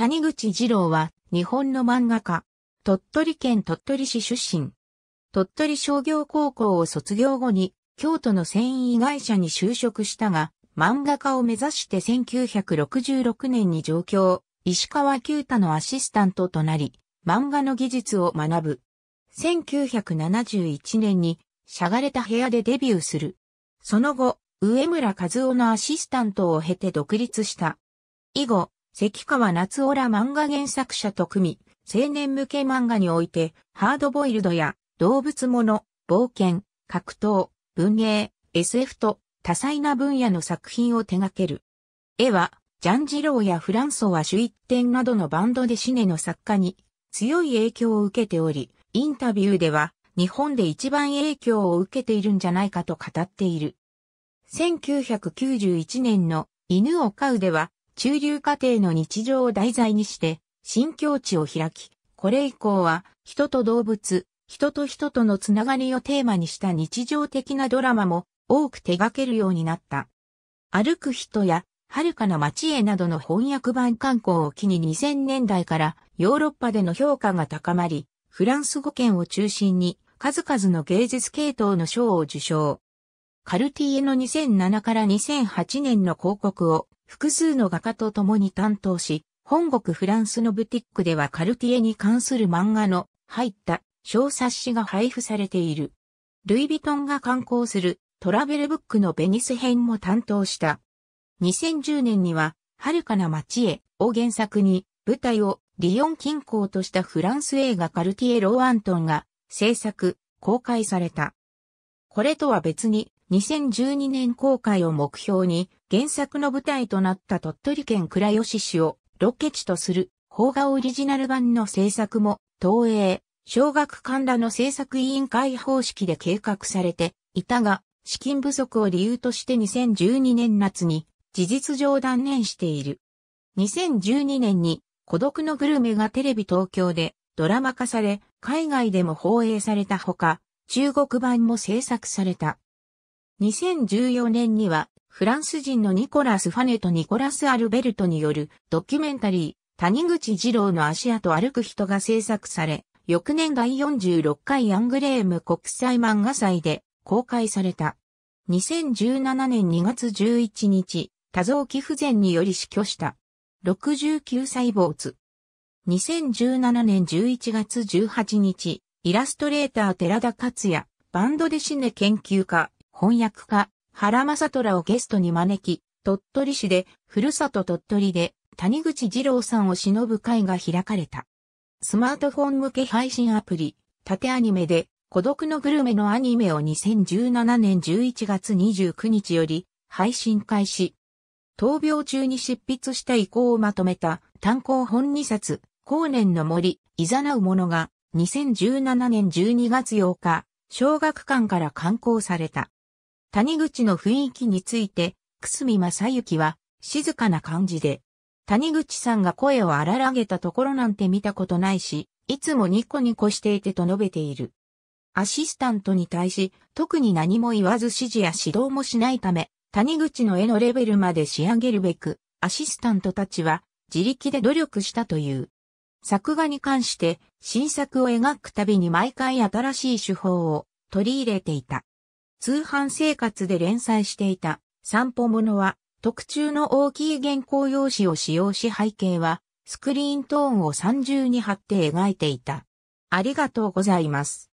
谷口二郎は日本の漫画家。鳥取県鳥取市出身。鳥取商業高校を卒業後に京都の繊維会社に就職したが、漫画家を目指して1966年に上京、石川久太のアシスタントとなり、漫画の技術を学ぶ。1971年に、しゃがれた部屋でデビューする。その後、上村和夫のアシスタントを経て独立した。以後、関川夏オラ漫画原作者と組み、青年向け漫画において、ハードボイルドや動物もの、冒険、格闘、文芸、SF と多彩な分野の作品を手掛ける。絵は、ジャンジローやフランソワ・シュイッテンなどのバンドでシネの作家に強い影響を受けており、インタビューでは日本で一番影響を受けているんじゃないかと語っている。1991年の犬を飼うでは中流家庭の日常を題材にして、新境地を開き、これ以降は、人と動物、人と人とのつながりをテーマにした日常的なドラマも多く手掛けるようになった。歩く人や、遥かな街へなどの翻訳版観光を機に2000年代からヨーロッパでの評価が高まり、フランス語圏を中心に数々の芸術系統の賞を受賞。カルティエの2007から2008年の広告を複数の画家と共に担当し、本国フランスのブティックではカルティエに関する漫画の入った小冊子が配布されている。ルイ・ヴィトンが刊行するトラベルブックのベニス編も担当した。2010年には、遥かな街へを原作に舞台をリヨン近郊としたフランス映画カルティエ・ローアントンが制作、公開された。これとは別に2012年公開を目標に原作の舞台となった鳥取県倉吉市をロケ地とする邦画オリジナル版の制作も東映、小学館らの制作委員会方式で計画されていたが資金不足を理由として2012年夏に事実上断念している。2012年に孤独のグルメがテレビ東京でドラマ化され海外でも放映されたほか中国版も制作された。2014年には、フランス人のニコラス・ファネとニコラス・アルベルトによるドキュメンタリー、谷口二郎の足跡歩く人が制作され、翌年第46回アングレーム国際漫画祭で公開された。2017年2月11日、多臓器不全により死去した。69歳主。2017年11月18日、イラストレーター寺田克也、バンドでシネ研究家、翻訳家、原正虎をゲストに招き、鳥取市で、ふるさと鳥取で、谷口二郎さんを忍ぶ会が開かれた。スマートフォン向け配信アプリ、縦アニメで、孤独のグルメのアニメを2017年11月29日より配信開始。闘病中に執筆した意向をまとめた単行本2冊、後年の森、いざなうものが2017年12月8日、小学館から刊行された。谷口の雰囲気について、久住ゆきは、静かな感じで、谷口さんが声を荒らげたところなんて見たことないし、いつもニコニコしていてと述べている。アシスタントに対し、特に何も言わず指示や指導もしないため、谷口の絵のレベルまで仕上げるべく、アシスタントたちは自力で努力したという。作画に関して、新作を描くたびに毎回新しい手法を取り入れていた。通販生活で連載していた散歩ものは特注の大きい原稿用紙を使用し背景はスクリーントーンを三重に貼って描いていた。ありがとうございます。